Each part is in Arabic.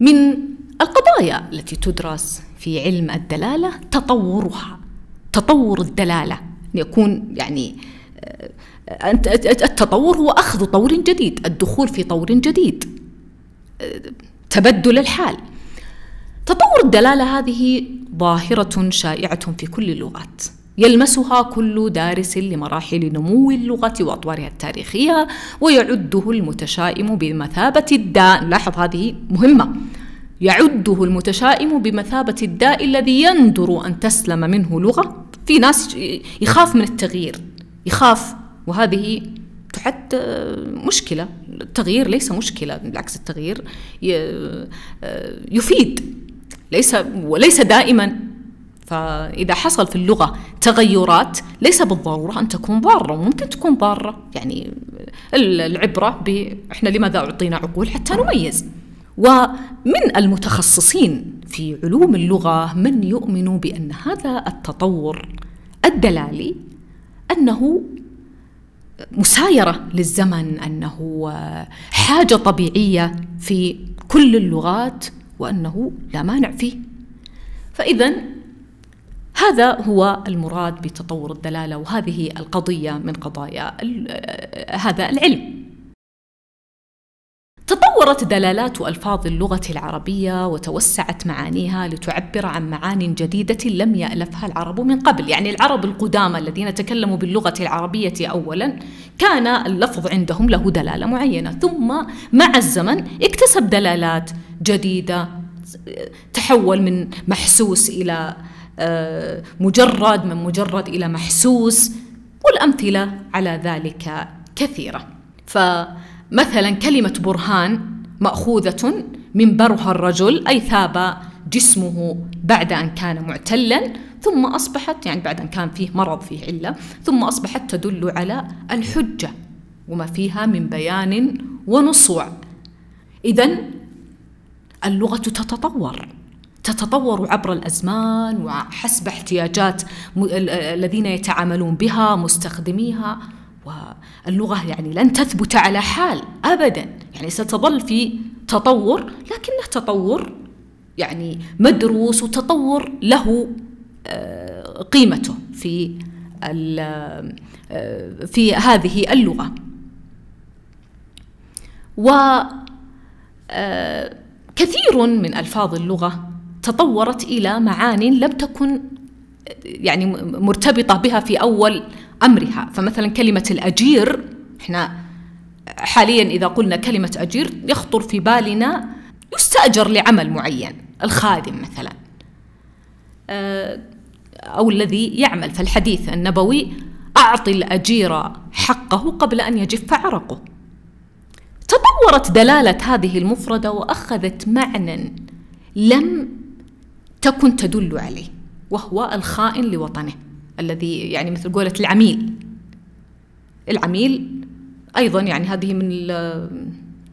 من القضايا التي تدرس في علم الدلاله تطورها تطور الدلاله يكون يعني آه، التطور هو اخذ طور جديد الدخول في طور جديد آه، تبدل الحال تطور الدلاله هذه ظاهره شائعه في كل اللغات يلمسها كل دارس لمراحل نمو اللغة وأطوارها التاريخية ويعده المتشائم بمثابة الداء لاحظ هذه مهمة يعده المتشائم بمثابة الداء الذي يندر أن تسلم منه لغة في ناس يخاف من التغيير يخاف وهذه تعد مشكلة التغيير ليس مشكلة بالعكس التغيير يفيد ليس وليس دائما فإذا حصل في اللغة تغيرات ليس بالضرورة أن تكون ضارة ممكن تكون ضارة يعني العبرة إحنا لماذا أعطينا عقول حتى نميز ومن المتخصصين في علوم اللغة من يؤمن بأن هذا التطور الدلالي أنه مسايرة للزمن أنه حاجة طبيعية في كل اللغات وأنه لا مانع فيه فإذا هذا هو المراد بتطور الدلاله وهذه القضيه من قضايا آه، هذا العلم تطورت دلالات الفاظ اللغه العربيه وتوسعت معانيها لتعبر عن معان جديده لم يالفها العرب من قبل يعني العرب القدامى الذين تكلموا باللغه العربيه اولا كان اللفظ عندهم له دلاله معينه ثم مع الزمن اكتسب دلالات جديده تحول من محسوس الى آه، مجرد من مجرد إلى محسوس والأمثلة على ذلك كثيرة فمثلا كلمة برهان مأخوذة من برها الرجل أي ثاب جسمه بعد أن كان معتلا ثم أصبحت يعني بعد أن كان فيه مرض فيه علة ثم أصبحت تدل على الحجة وما فيها من بيان ونصوع إذا اللغة تتطور تتطور عبر الازمان وحسب احتياجات الذين يتعاملون بها مستخدميها واللغه يعني لن تثبت على حال ابدا يعني ستظل في تطور لكنه تطور يعني مدروس وتطور له آه، قيمته في آه، في هذه اللغه وكثير آه، من الفاظ اللغه تطورت إلى معان لم تكن يعني مرتبطة بها في أول أمرها فمثلا كلمة الأجير احنا حاليا إذا قلنا كلمة أجير يخطر في بالنا يستأجر لعمل معين الخادم مثلا آه، أو الذي يعمل فالحديث النبوي أعطي الأجير حقه قبل أن يجف عرقه تطورت دلالة هذه المفردة وأخذت معنى لم تكن تدل عليه وهو الخائن لوطنه الذي يعني مثل قولة العميل العميل أيضا يعني هذه من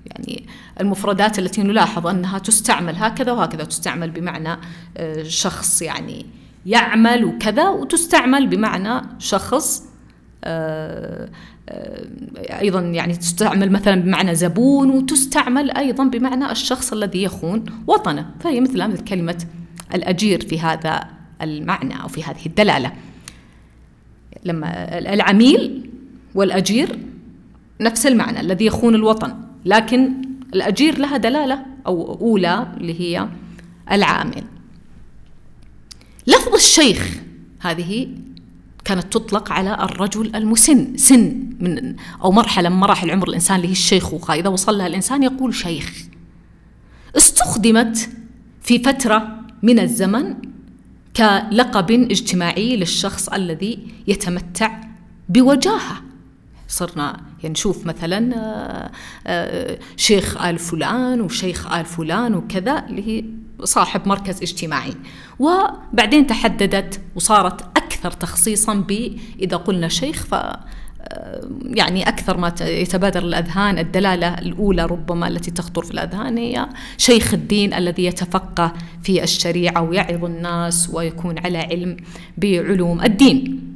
يعني المفردات التي نلاحظ أنها تستعمل هكذا وهكذا تستعمل بمعنى آه، شخص يعني يعمل وكذا وتستعمل بمعنى شخص آه، آه، ايضا يعني تستعمل مثلا بمعنى زبون وتستعمل ايضا بمعنى الشخص الذي يخون وطنه فهي مثل مثل كلمه الأجير في هذا المعنى أو في هذه الدلالة لما العميل والأجير نفس المعنى الذي يخون الوطن لكن الأجير لها دلالة أو أولى اللي هي العامل لفظ الشيخ هذه كانت تطلق على الرجل المسن سن من أو مرحلة من مراحل عمر الإنسان اللي هي الشيخوخة إذا وصل لها الإنسان يقول شيخ استخدمت في فترة من الزمن كلقب اجتماعي للشخص الذي يتمتع بوجاهه صرنا يعني نشوف مثلا آه، آه، شيخ آل فلان وشيخ آل فلان وكذا اللي هي صاحب مركز اجتماعي وبعدين تحددت وصارت أكثر تخصيصا ب اذا قلنا شيخ ف يعني أكثر ما يتبادر الأذهان الدلالة الأولى ربما التي تخطر في الأذهان هي شيخ الدين الذي يتفقه في الشريعة ويعظ الناس ويكون على علم بعلوم الدين